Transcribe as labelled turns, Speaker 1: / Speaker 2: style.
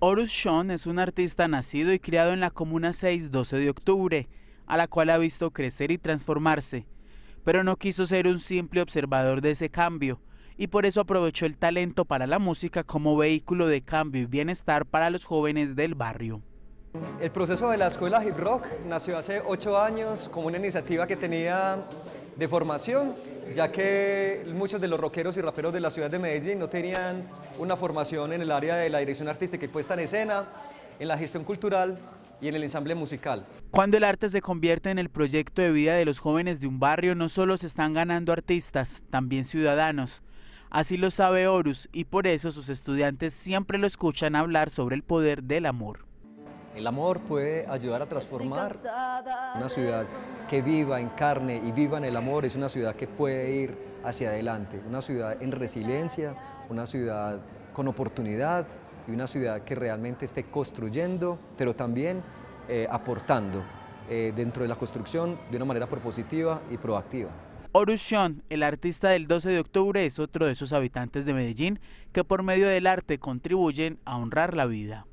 Speaker 1: Horus Sean es un artista nacido y criado en la Comuna 6, 12 de octubre, a la cual ha visto crecer y transformarse, pero no quiso ser un simple observador de ese cambio, y por eso aprovechó el talento para la música como vehículo de cambio y bienestar para los jóvenes del barrio.
Speaker 2: El proceso de la escuela hip rock nació hace ocho años como una iniciativa que tenía de formación, ya que muchos de los rockeros y raperos de la ciudad de Medellín no tenían una formación en el área de la
Speaker 1: dirección artística y puesta en escena, en la gestión cultural y en el ensamble musical. Cuando el arte se convierte en el proyecto de vida de los jóvenes de un barrio, no solo se están ganando artistas, también ciudadanos. Así lo sabe Horus y por eso sus estudiantes siempre lo escuchan hablar sobre el poder del amor. El amor puede ayudar a
Speaker 2: transformar una ciudad que viva en carne y viva en el amor, es una ciudad que puede ir hacia adelante, una ciudad en resiliencia, una ciudad con oportunidad y una ciudad que realmente esté construyendo, pero también eh, aportando
Speaker 1: eh, dentro de la construcción de una manera propositiva y proactiva. Orushon, el artista del 12 de octubre, es otro de esos habitantes de Medellín que por medio del arte contribuyen a honrar la vida.